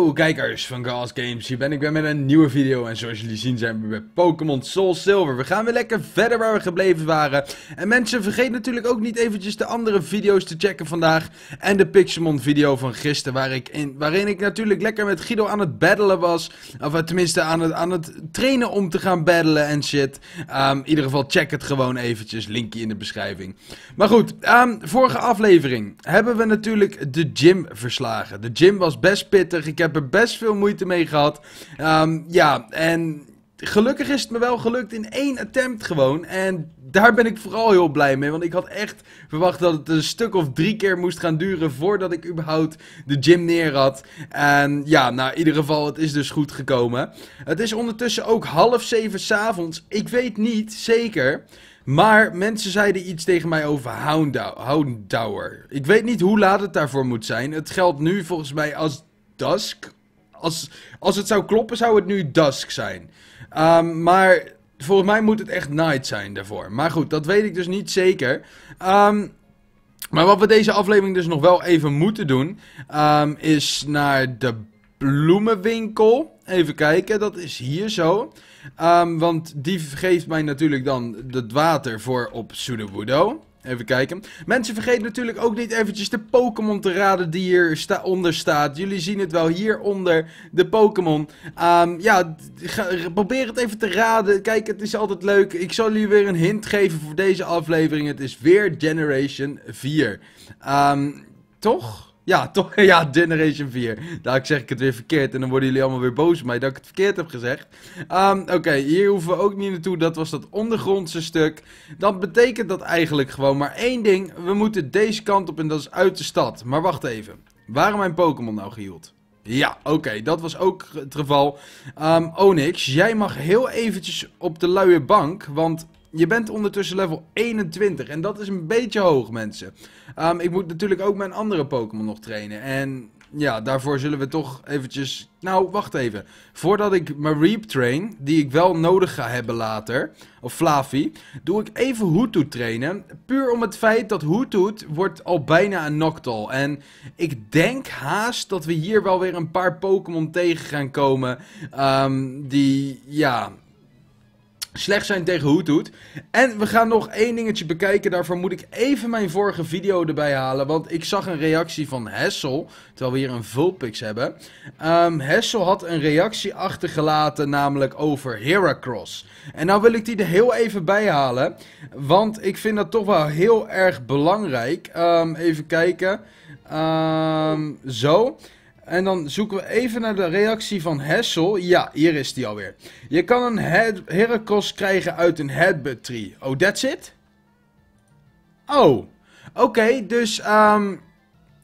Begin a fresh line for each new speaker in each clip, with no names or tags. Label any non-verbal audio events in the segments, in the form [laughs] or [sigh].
Hallo kijkers van Gas Games, hier ben ik weer met een nieuwe video en zoals jullie zien zijn we bij Pokémon Soul Silver. We gaan weer lekker verder waar we gebleven waren. En mensen vergeet natuurlijk ook niet eventjes de andere video's te checken vandaag en de Pixelmon video van gisteren waar ik in, waarin ik natuurlijk lekker met Guido aan het battelen was. Of eh, tenminste aan het, aan het trainen om te gaan battelen en shit. Ehm, in ieder geval check het gewoon eventjes, linkje in de beschrijving. Maar goed, ehm, vorige aflevering hebben we natuurlijk de gym verslagen. De gym was best pittig, heb er best veel moeite mee gehad. Ehm, ja, en gelukkig is het me wel gelukt in één attempt gewoon. En daar ben ik vooral heel blij mee. Want ik had echt verwacht dat het een stuk of drie keer moest gaan duren voordat ik überhaupt de gym neer had. En ja, nou in ieder geval, het is dus goed gekomen. Het is ondertussen ook half zeven s'avonds. Ik weet niet zeker. Maar mensen zeiden iets tegen mij over Houndauer. Ik weet niet hoe laat het daarvoor moet zijn. Het geldt nu volgens mij als dusk. Als, als het zou kloppen, zou het nu dusk zijn. Ehm, maar volgens mij moet het echt night zijn daarvoor. Maar goed, dat weet ik dus niet zeker. Ehm, maar wat we deze aflevering dus nog wel even moeten doen, ehm, is naar de bloemenwinkel. Even kijken, dat is hier zo. want die geeft mij natuurlijk dan het water voor op Sudowoodo. Even kijken. Mensen, vergeet natuurlijk ook niet eventjes de Pokémon te raden die hieronder onder staat. Jullie zien het wel hieronder, de Pokémon. Ehm, ja, probeer het even te raden. Kijk, het is altijd leuk. Ik zal jullie weer een hint geven voor deze aflevering. Het is weer Generation 4. Ehm, toch? Ja, toch? [laughs] Ja, Generation 4. Daar zeg ik het weer verkeerd en dan worden jullie allemaal weer boos op mij dat ik het verkeerd heb gezegd. Ehm, oké, hier hoeven we ook niet naartoe. Dat was dat ondergrondse stuk. Dat betekent dat eigenlijk gewoon maar één ding. We moeten deze kant op en dat is uit de stad. Maar wacht even. Waarom mijn Pokémon nou gehield? Ja, oké, dat was ook het geval. Um, Onyx, jij mag heel eventjes op de luie bank, want je bent ondertussen level 21 en dat is een beetje hoog, mensen. Ehm, ik moet natuurlijk ook mijn andere Pokémon nog trainen. En ja, daarvoor zullen we toch eventjes... Nou, wacht even. Voordat ik mijn Reap train, die ik wel nodig ga hebben later, of Flavi, doe ik even Hoothoot trainen. Puur om het feit dat Hoothoot wordt al bijna een Noctal. En ik denk haast dat we hier wel weer een paar Pokémon tegen gaan komen ehm, die, ja slecht zijn tegen doet. En we gaan nog één dingetje bekijken. Daarvoor moet ik even mijn vorige video erbij halen. Want ik zag een reactie van Hessel. Terwijl we hier een Vulpix hebben. Um, Hessel had een reactie achtergelaten. Namelijk over Heracross. En nou wil ik die er heel even bij halen. Want ik vind dat toch wel heel erg belangrijk. Ehm, even kijken. Um, zo. En dan zoeken we even naar de reactie van Hessel. Ja, hier is die alweer. Je kan een Heracross krijgen uit een headbutt tree. Oh, that's it? Oh, oké, dus... Ehm,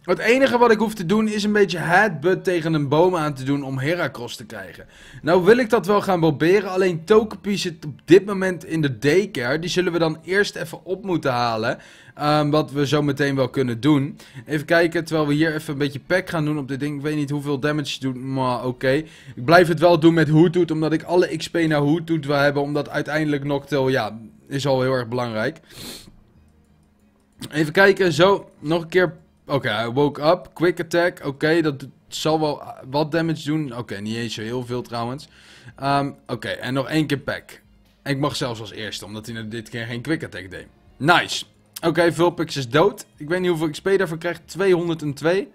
het enige wat ik hoef te doen is een beetje headbutt tegen een boom aan te doen om Heracross te krijgen. Nou wil ik dat wel gaan proberen, alleen Tokenpiece zit op dit moment in de daycare. Die zullen we dan eerst even op moeten halen, ehm, wat we zo meteen wel kunnen doen. Even kijken, terwijl we hier even een beetje pack gaan doen op dit ding. Ik weet niet hoeveel damage doet, maar oké. Ik blijf het wel doen met Hootdoet, omdat ik alle XP naar Hootdoet wil hebben. Omdat uiteindelijk Noctil, ja, is al heel erg belangrijk. Even kijken, zo, nog een keer Oké, okay, I woke up. Quick attack. Oké, dat zal wel ah, wat damage doen. Oké, niet eens zo heel veel trouwens. Ehm, oké, en nog één keer pack. ik mag zelfs als eerste, omdat hij nou dit keer geen quick attack deed. Nice. Oké, Vulpix is dood. Ik weet niet hoeveel XP daarvoor krijgt. 202.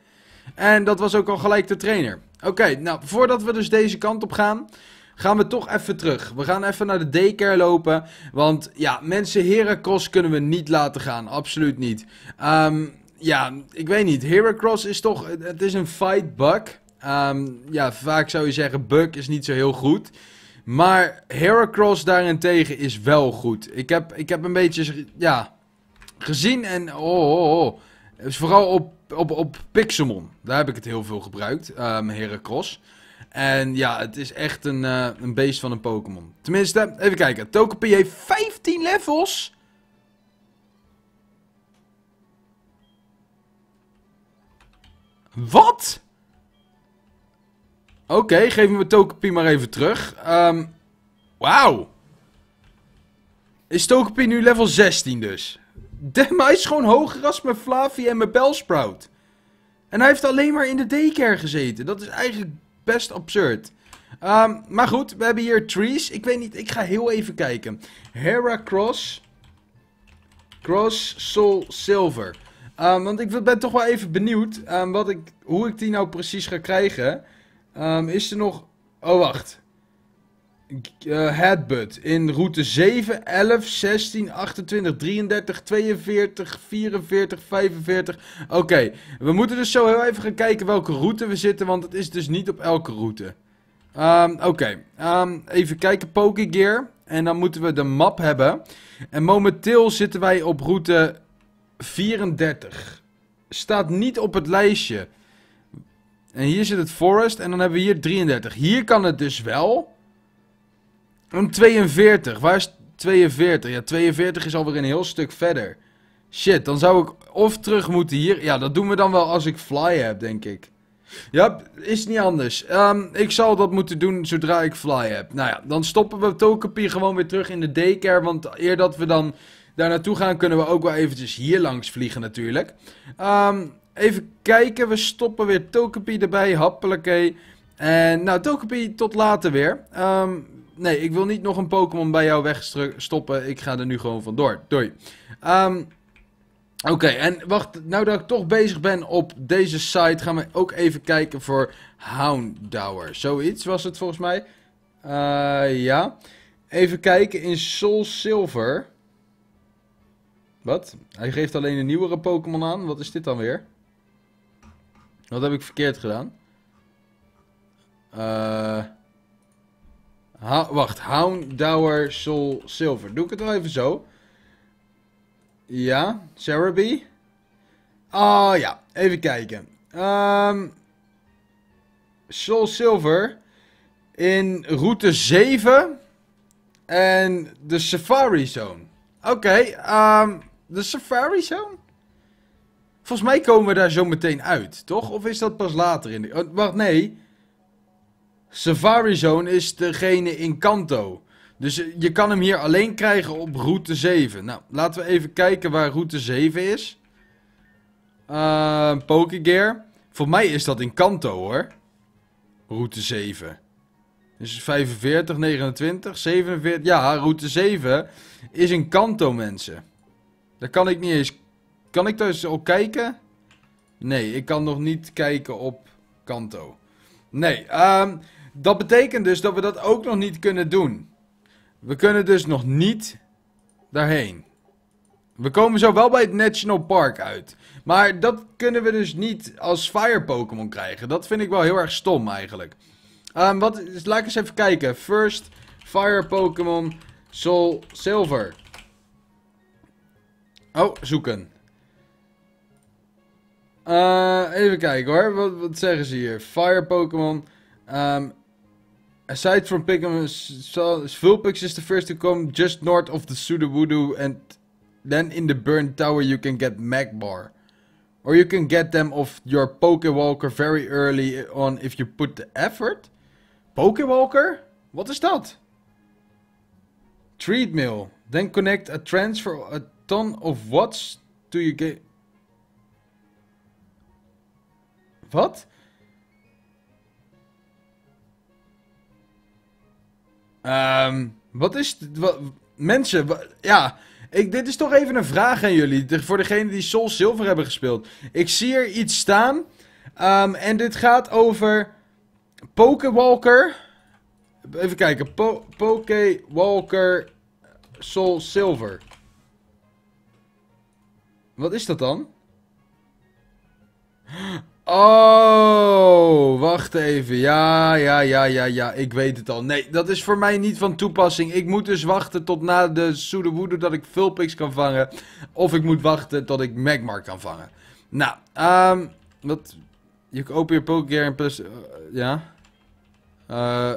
En dat was ook al gelijk de trainer. Oké, nou, voordat we dus deze kant op gaan gaan we toch even terug. We gaan even naar de daycare lopen. Want ja, mensen, Heracross kunnen we niet laten gaan. Absoluut niet. Um, ja, ik weet niet. Heracross is toch... Het is een fight bug. Ehm, ja, vaak zou je zeggen bug is niet zo heel goed. Maar Heracross daarentegen is wel goed. Ik heb, ik heb een beetje ja, gezien en... Oh, oh, oh. Dus vooral op, op, op Pixelmon. Daar heb ik het heel veel gebruikt. Ehm, Heracross. En ja, het is echt een, eh, een beest van een Pokémon. Tenminste, even kijken. Token heeft 15 levels. Wat? Oké, okay, geef me mijn maar even terug. Ehm, wauw. Is Togepi nu level 16 dus? Demma [laughs] hij is gewoon hoger als mijn Flavia en mijn Bellsprout. En hij heeft alleen maar in de daycare gezeten. Dat is eigenlijk best absurd. Ehm, maar goed, we hebben hier Trees. Ik weet niet, ik ga heel even kijken. Heracross. Cross Soul Silver. Ehm, want ik ben toch wel even benieuwd ehm, wat ik, hoe ik die nou precies ga krijgen. Ehm, is er nog... Oh, wacht. Uh, headbutt. In route 7, 11, 16, 28, 33, 42, 44, 45. Oké, we moeten dus zo heel even gaan kijken welke route we zitten, want het is dus niet op elke route. Oké, even kijken, Pokegear. En dan moeten we de map hebben. En momenteel zitten wij op route 34. Staat niet op het lijstje. En hier zit het Forest. En dan hebben we hier 33. Hier kan het dus wel. En 42. Waar is 42? Ja, 42 is alweer een heel stuk verder. Shit, dan zou ik of terug moeten hier. Ja, dat doen we dan wel als ik fly heb, denk ik. Ja, is niet anders. Ehm, ik zal dat moeten doen zodra ik fly heb. Nou ja, dan stoppen we tokenpier gewoon weer terug in de daycare. Want eer dat we dan daar naartoe gaan, kunnen we ook wel eventjes hier langs vliegen natuurlijk. Ehm, even kijken, we stoppen weer Tokepi erbij, hé. En nou, Tokepi, tot later weer. Ehm, nee, ik wil niet nog een Pokémon bij jou wegstoppen. Ik ga er nu gewoon vandoor. Doei. Ehm, oké, en wacht, nou dat ik toch bezig ben op deze site, gaan we ook even kijken voor Houndour. Zoiets was het volgens mij. Eh, ja. Even kijken in Soul Silver. Wat? Hij geeft alleen een nieuwere Pokémon aan? Wat is dit dan weer? Wat heb ik verkeerd gedaan? Uh, ha wacht, Houndour Soul Silver. Doe ik het wel even zo? Ja, Cerebi. Ah oh, ja, even kijken. Um, ehm, Soul Silver in route 7 en de Safari Zone. Oké, okay, um, ehm, de Safari Zone? Volgens mij komen we daar zo meteen uit, toch? Of is dat pas later in de... Oh, wacht, nee. Safari Zone is degene in Kanto. Dus eh, je kan hem hier alleen krijgen op route 7. Nou, laten we even kijken waar route 7 is. Uh, Pokegear. Voor mij is dat in Kanto, hoor. Route 7. Dus 45, 29, 47. Ja, route 7 is in Kanto, mensen. Daar kan ik niet eens... Kan ik daar eens op kijken? Nee, ik kan nog niet kijken op Kanto. Nee, ehm, dat betekent dus dat we dat ook nog niet kunnen doen. We kunnen dus nog niet daarheen. We komen zo wel bij het National Park uit. Maar dat kunnen we dus niet als Fire Pokémon krijgen. Dat vind ik wel heel erg stom eigenlijk. Ehm, wat, dus laat ik eens even kijken. First Fire Pokémon Soul Silver. Oh, zoeken. Eh, even kijken hoor. Wat, wat, zeggen ze hier? Fire Pokémon. Ehm, aside from Pikmin, Vulpix is the first to come just north of the Sudowoodo. And then in the Burn Tower you can get Magbar. Or you can get them off your Pokewalker very early on if you put the effort. Pokewalker? Wat is dat? Treadmill. Then connect a transfer... A ton of watts do you get... Wat? Ehm, wat is... Wat, mensen, ja... Ik, dit is toch even een vraag aan jullie. voor degenen die Soul Silver hebben gespeeld. Ik zie er iets staan. Ehm, en dit gaat over... Pokewalker. Even kijken. Po Pokewalker Soul Silver. Wat is dat dan? Oh, wacht even. Ja, ja, ja, ja, ja. Ik weet het al. Nee, dat is voor mij niet van toepassing. Ik moet dus wachten tot na de Soedewoede dat ik Vulpix kan vangen. Of ik moet wachten tot ik Magmar kan vangen. Nou, ehm, wat... Je open je Pokégear en plus... Eh, ja? Eh...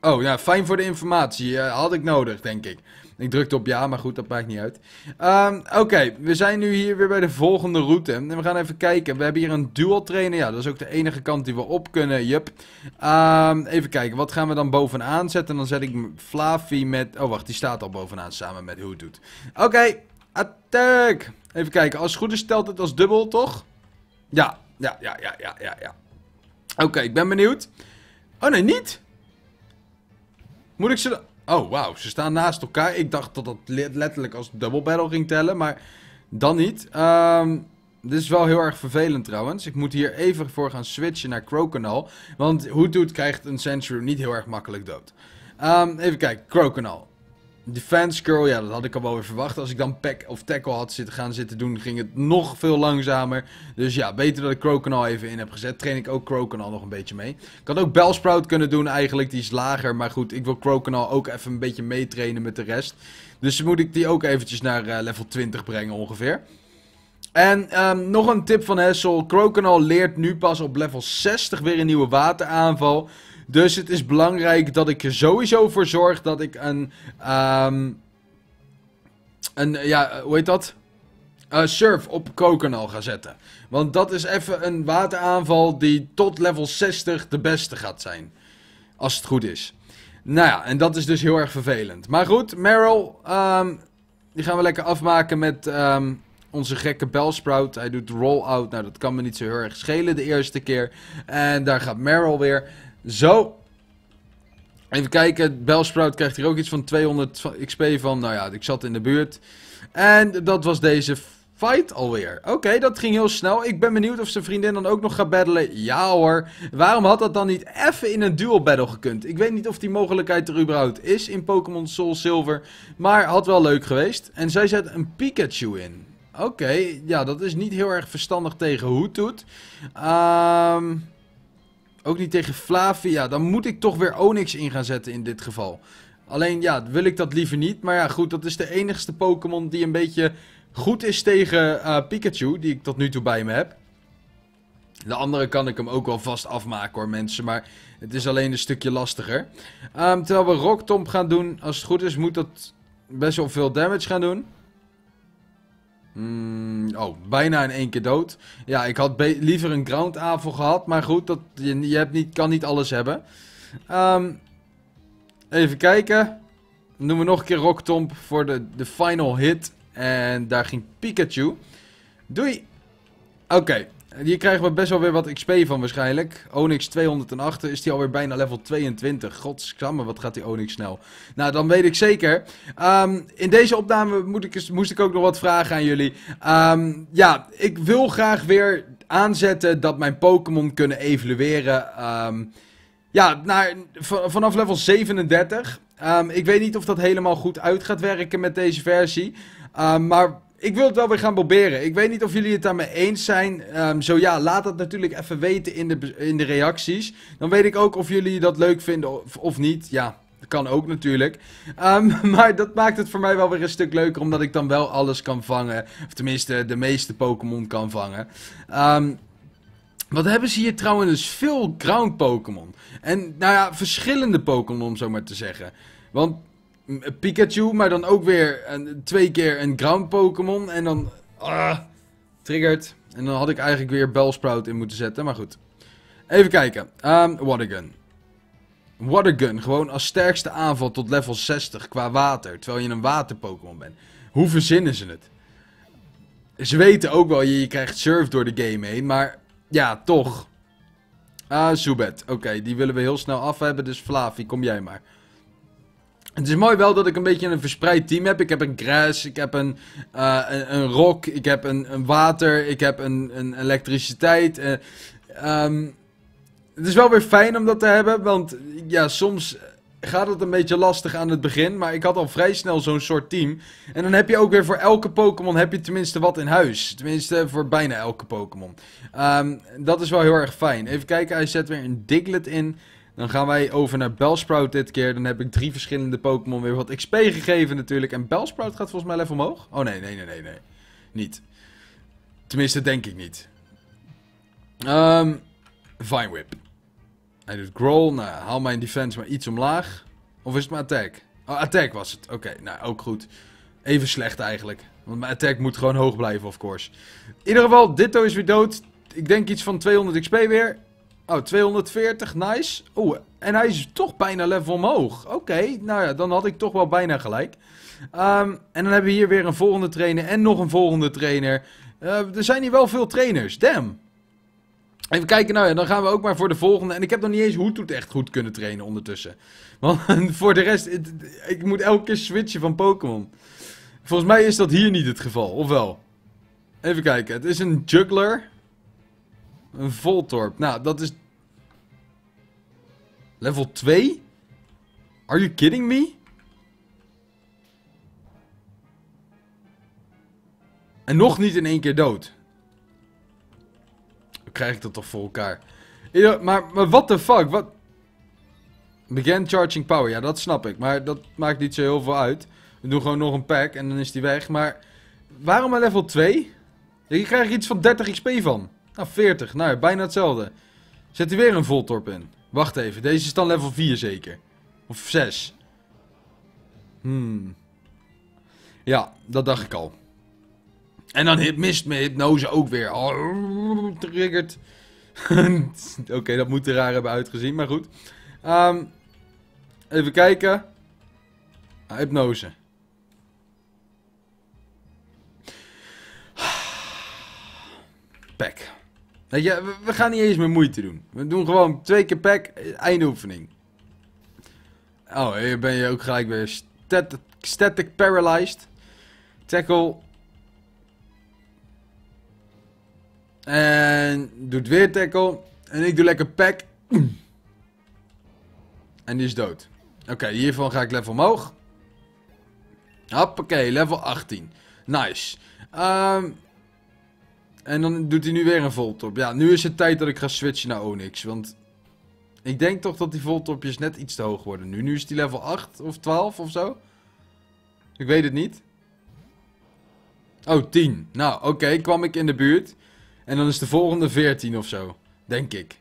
oh, ja, fijn voor de informatie. Eh, had ik nodig, denk ik. Ik drukte op ja, maar goed, dat maakt niet uit. Ehm, oké, we zijn nu hier weer bij de volgende route. En we gaan even kijken. We hebben hier een dual trainer. Ja, dat is ook de enige kant die we op kunnen. Jup. Ehm, even kijken, wat gaan we dan bovenaan zetten? Dan zet ik Flavi met... Oh, wacht, die staat al bovenaan samen met Doet. Oké, okay, attack! Even kijken, als het goed is stelt het als dubbel, toch? Ja, ja, ja, ja, ja, ja, ja. Oké, ik ben benieuwd. Oh nee, niet! Moet ik ze... Oh, wauw. Ze staan naast elkaar. Ik dacht dat dat letterlijk als double battle ging tellen, maar dan niet. Ehm, dit is wel heel erg vervelend trouwens. Ik moet hier even voor gaan switchen naar Crokinole. Want hoe doet krijgt een Sentry niet heel erg makkelijk dood. Ehm, even kijken, Crokinole. Defense curl, ja, dat had ik al wel weer verwacht. Als ik dan pack of tackle had zitten gaan zitten doen, ging het nog veel langzamer. Dus ja, beter dat ik Croken even in heb gezet. Train ik ook Croken nog een beetje mee. Ik had ook Bellsprout kunnen doen eigenlijk, die is lager. Maar goed, ik wil Croken ook even een beetje meetrainen met de rest. Dus moet ik die ook eventjes naar eh, level 20 brengen ongeveer. En ehm, nog een tip van Hessel. Crokinole leert nu pas op level 60 weer een nieuwe wateraanval. Dus het is belangrijk dat ik er sowieso voor zorg dat ik een... Ehm, een, ja, hoe heet dat? Eh, surf op Kokonal ga zetten. Want dat is even een wateraanval die tot level 60 de beste gaat zijn. Als het goed is. Nou ja, en dat is dus heel erg vervelend. Maar goed, Meryl, ehm, die gaan we lekker afmaken met ehm, onze gekke Bellsprout. Hij doet roll-out, nou dat kan me niet zo heel erg schelen de eerste keer. En daar gaat Meryl weer. Zo. Even kijken, Belsprout krijgt hier ook iets van 200 XP van. Nou ja, ik zat in de buurt. En dat was deze fight alweer. Oké, dat ging heel snel. Ik ben benieuwd of zijn vriendin dan ook nog gaat battelen. Ja hoor. Waarom had dat dan niet even in een duel battle gekund? Ik weet niet of die mogelijkheid er überhaupt is in Pokémon Soul Silver. Maar had wel leuk geweest. En zij zet een Pikachu in. Oké, ja, dat is niet heel erg verstandig tegen doet. Ehm... Ook niet tegen Flavia. Dan moet ik toch weer Onyx in gaan zetten in dit geval. Alleen ja, wil ik dat liever niet. Maar ja, goed, dat is de enigste Pokémon die een beetje goed is tegen eh, Pikachu. Die ik tot nu toe bij me heb. De andere kan ik hem ook wel vast afmaken hoor mensen, maar het is alleen een stukje lastiger. Ehm, terwijl we Rocktomp gaan doen, als het goed is moet dat best wel veel damage gaan doen. Mm, oh, bijna in één keer dood. Ja, ik had liever een ground gehad. Maar goed, dat, je, je hebt niet, kan niet alles hebben. Um, even kijken. Noemen we nog een keer Rocktomp voor de, de final hit. En daar ging Pikachu. Doei! Oké, hier krijgen we best wel weer wat XP van waarschijnlijk. Onyx 208 is die alweer bijna level 22. Godsamme, wat gaat die Onyx snel. Nou, dan weet ik zeker. Ehm, in deze opname moet ik moest ik ook nog wat vragen aan jullie. Ehm, ja, ik wil graag weer aanzetten dat mijn Pokémon kunnen evolueren. Ehm, ja, naar, vanaf level 37. ik weet niet of dat helemaal goed uit gaat werken met deze versie. maar ik wil het wel weer gaan proberen. Ik weet niet of jullie het daarmee eens zijn. Um, zo ja, laat dat natuurlijk even weten in de, in de reacties. Dan weet ik ook of jullie dat leuk vinden of, niet. Ja, dat kan ook natuurlijk. Ehm, [laughs] maar dat maakt het voor mij wel weer een stuk leuker. Omdat ik dan wel alles kan vangen. Of tenminste, de meeste Pokémon kan vangen. Ehm, wat hebben ze hier trouwens veel ground Pokémon. En nou ja, verschillende Pokémon om zo maar te zeggen. Want eh, Pikachu, maar dan ook weer een, twee keer een ground Pokémon. En dan... Uh, En dan had ik eigenlijk weer Bellsprout in moeten zetten, maar goed. Even kijken. Um, Watergun. Watergun, gewoon als sterkste aanval tot level 60 qua water. Terwijl je een water-Pokémon bent. Hoe verzinnen ze het? Ze weten ook wel, je, je krijgt surf door de game heen, maar ja, toch. Ah, Zubat. Oké, die willen we heel snel af hebben, dus Flavi, kom jij maar. Het is mooi wel dat ik een beetje een verspreid team heb. Ik heb een grass, ik heb een, uh, een, rock, ik heb een, een water, ik heb een, een elektriciteit. Eh, ehm, het is wel weer fijn om dat te hebben, want ja, soms gaat het een beetje lastig aan het begin. Maar ik had al vrij snel zo'n soort team. En dan heb je ook weer voor elke Pokémon heb je tenminste wat in huis. Tenminste, voor bijna elke Pokémon. Ehm, dat is wel heel erg fijn. Even kijken, hij zet weer een Diglett in. Dan gaan wij over naar Bellsprout dit keer. Dan heb ik drie verschillende Pokémon weer wat XP gegeven natuurlijk. En Bellsprout gaat volgens mij level omhoog. Oh nee, nee, nee, nee, nee. Niet. Tenminste, denk ik niet. Um, Vine Whip. Hij doet Growl. Nou, haal mijn defense maar iets omlaag. Of is het mijn attack? Oh, attack was het. Oké, nou, ook goed. Even slecht eigenlijk. Want mijn attack moet gewoon hoog blijven, of course. In ieder geval, Ditto is weer dood. Ik denk iets van 200 XP weer. Oh, 240, nice. Oeh, en hij is toch bijna level omhoog. Oké, nou ja, dan had ik toch wel bijna gelijk. Ehm, en dan hebben we hier weer een volgende trainer en nog een volgende trainer. Eh, er zijn hier wel veel trainers, damn. Even kijken, nou ja, dan gaan we ook maar voor de volgende. En ik heb nog niet eens Hoetoet echt goed kunnen trainen ondertussen. Want [laughs] voor de rest, ik moet elke keer switchen van Pokémon. Volgens mij is dat hier niet het geval, ofwel? Even kijken, het is een juggler. Een voltorp. Nou, dat is... Level 2? Are you kidding me? En nog niet in één keer dood. Hoe krijg ik dat toch voor elkaar? Ja, maar, maar what the fuck? Wat... Begin charging power. Ja, dat snap ik. Maar dat maakt niet zo heel veel uit. We doen gewoon nog een pack en dan is die weg. Maar waarom maar level 2? Hier krijg ik iets van 30 XP van. Nou, 40. Nou bijna hetzelfde. Zet hij weer een voltorp in. Wacht even, deze is dan level 4 zeker. Of 6. Hmm. Ja, dat dacht ik al. En dan mist me hypnose ook weer. Oh, triggerd. [laughs] Oké, dat moet er raar hebben uitgezien, maar goed. Ehm, even kijken. Ah, hypnose. [sighs] Pack. Weet je, we, gaan niet eens meer moeite doen. We doen gewoon twee keer pack, eindoefening. Oh, hier ben je ook gelijk weer static, static paralyzed. Tackle. En doet weer tackle. En ik doe lekker pack. En die is dood. Oké, hiervan ga ik level omhoog. Hoppakee, level 18. Nice. Um, en dan doet hij nu weer een voltop. Ja, nu is het tijd dat ik ga switchen naar Onyx. Want ik denk toch dat die voltopjes net iets te hoog worden nu. Nu is die level 8 of 12 of zo. Ik weet het niet. Oh, 10. Nou, oké, kwam ik in de buurt. En dan is de volgende 14 of zo. Denk ik.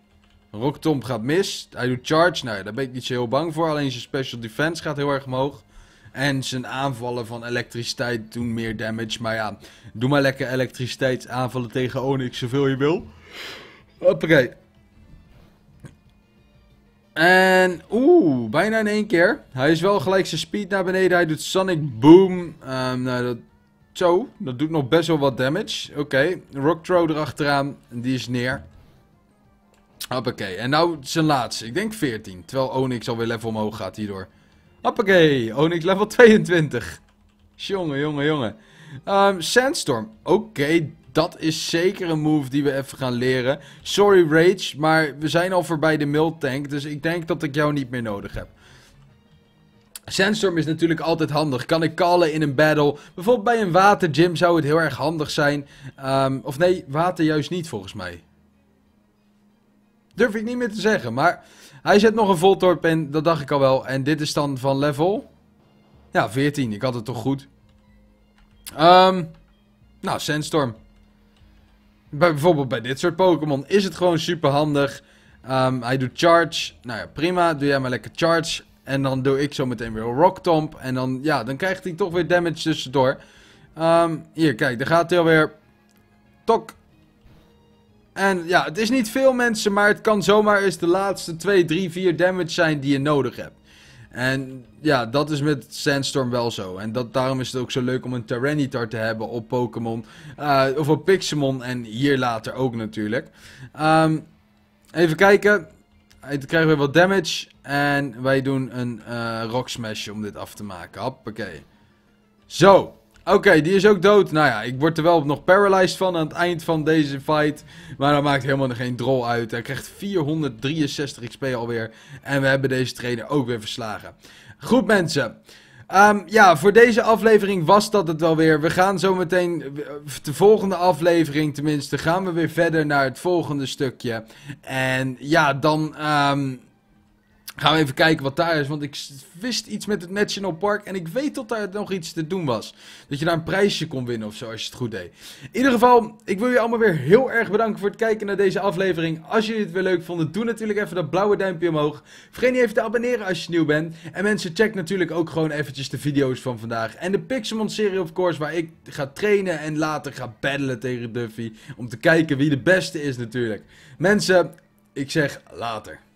Rocktomb gaat mis. Hij doet charge. Nou, daar ben ik niet zo heel bang voor. Alleen zijn special defense gaat heel erg omhoog. En zijn aanvallen van elektriciteit doen meer damage. Maar ja, doe maar lekker elektriciteit aanvallen tegen Onyx zoveel je wil. Hoppakee. En oeh, bijna in één keer. Hij is wel gelijk zijn speed naar beneden. Hij doet Sonic Boom. Um, nou, dat, zo, dat doet nog best wel wat damage. Oké, Rock Throw erachteraan. Die is neer. Hoppakee. En nou zijn laatste. Ik denk 14. Terwijl Onyx alweer level omhoog gaat hierdoor. Hoppakee, Onyx oh, level 22. Jongen, jongen, jongen. Ehm, Sandstorm. Oké, dat is zeker een move die we even gaan leren. Sorry Rage, maar we zijn al voorbij de mild tank, dus ik denk dat ik jou niet meer nodig heb. Sandstorm is natuurlijk altijd handig. Kan ik callen in een battle? Bijvoorbeeld bij een watergym zou het heel erg handig zijn. Ehm, of nee, water juist niet volgens mij durf ik niet meer te zeggen. Maar hij zet nog een voltorp en dat dacht ik al wel. En dit is dan van level... Ja, 14. Ik had het toch goed. Ehm, nou, Sandstorm. Bij, bijvoorbeeld bij dit soort Pokémon is het gewoon super handig. Ehm, hij doet charge. Nou ja, prima. Doe jij maar lekker charge. En dan doe ik zo meteen weer Rock Tomp. En dan, ja, dan krijgt hij toch weer damage tussendoor. Um, hier, kijk. Daar gaat hij alweer. Tok. En ja, het is niet veel mensen, maar het kan zomaar eens de laatste 2, 3, 4 damage zijn die je nodig hebt. En ja, dat is met Sandstorm wel zo. En dat, daarom is het ook zo leuk om een Tyranitar te hebben op Pokémon. Eh, of op Pixelmon en hier later ook natuurlijk. Ehm, even kijken. Eh, dan krijgen we wat damage. En wij doen een uh, Rock Smash om dit af te maken. Hoppakee. Zo. Oké, die is ook dood. Nou ja, ik word er wel nog paralyzed van aan het eind van deze fight. Maar dat maakt helemaal geen drol uit. Hij krijgt 463 XP alweer. En we hebben deze trainer ook weer verslagen. Goed mensen. Ehm, ja, voor deze aflevering was dat het wel weer. We gaan zo meteen, eh, de volgende aflevering tenminste, gaan we weer verder naar het volgende stukje. En ja, dan... Ehm, Gaan we even kijken wat daar is. Want ik wist iets met het National Park. En ik weet dat daar nog iets te doen was. Dat je daar een prijsje kon winnen of zo, als je het goed deed. In ieder geval, ik wil je allemaal weer heel erg bedanken voor het kijken naar deze aflevering. Als jullie het weer leuk vonden, doe natuurlijk even dat blauwe duimpje omhoog. Vergeet niet even te abonneren als je nieuw bent. En mensen, check natuurlijk ook gewoon eventjes de video's van vandaag. En de Pixelmon-serie, of course, waar ik ga trainen en later ga paddelen tegen Duffy. Om te kijken wie de beste is natuurlijk. Mensen, ik zeg later.